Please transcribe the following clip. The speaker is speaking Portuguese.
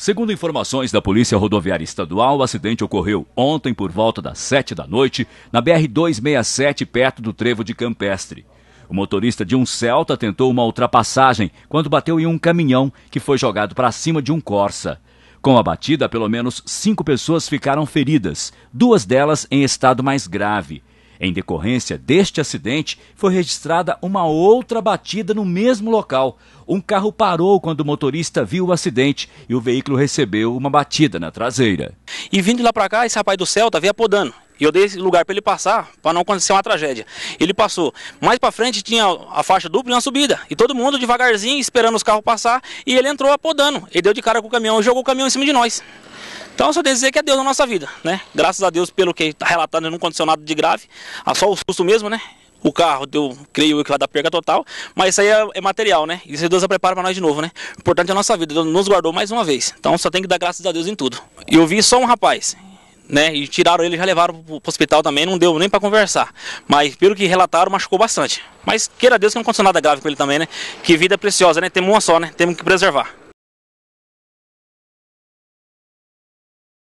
Segundo informações da Polícia Rodoviária Estadual, o acidente ocorreu ontem por volta das 7 da noite na BR-267, perto do trevo de Campestre. O motorista de um Celta tentou uma ultrapassagem quando bateu em um caminhão que foi jogado para cima de um Corsa. Com a batida, pelo menos cinco pessoas ficaram feridas, duas delas em estado mais grave. Em decorrência deste acidente, foi registrada uma outra batida no mesmo local. Um carro parou quando o motorista viu o acidente e o veículo recebeu uma batida na traseira. E vindo lá para cá, esse rapaz do Celta tá veio apodando. E eu dei esse lugar para ele passar, para não acontecer uma tragédia. Ele passou. Mais para frente tinha a faixa dupla e uma subida. E todo mundo devagarzinho, esperando os carros passar. E ele entrou apodando. Ele deu de cara com o caminhão e jogou o caminhão em cima de nós. Então só dizer que é Deus na nossa vida, né? Graças a Deus pelo que está relatado, não aconteceu nada de grave, ah, só o susto mesmo, né? O carro, eu creio eu que vai dar perca total, mas isso aí é, é material, né? Isso aí Deus é prepara para nós de novo, né? O importante é a nossa vida, Deus nos guardou mais uma vez. Então só tem que dar graças a Deus em tudo. E eu vi só um rapaz, né? E tiraram ele, já levaram para o hospital também, não deu nem para conversar. Mas pelo que relataram, machucou bastante. Mas queira Deus que não aconteceu nada grave com ele também, né? Que vida preciosa, né? Temos uma só, né? Temos que preservar.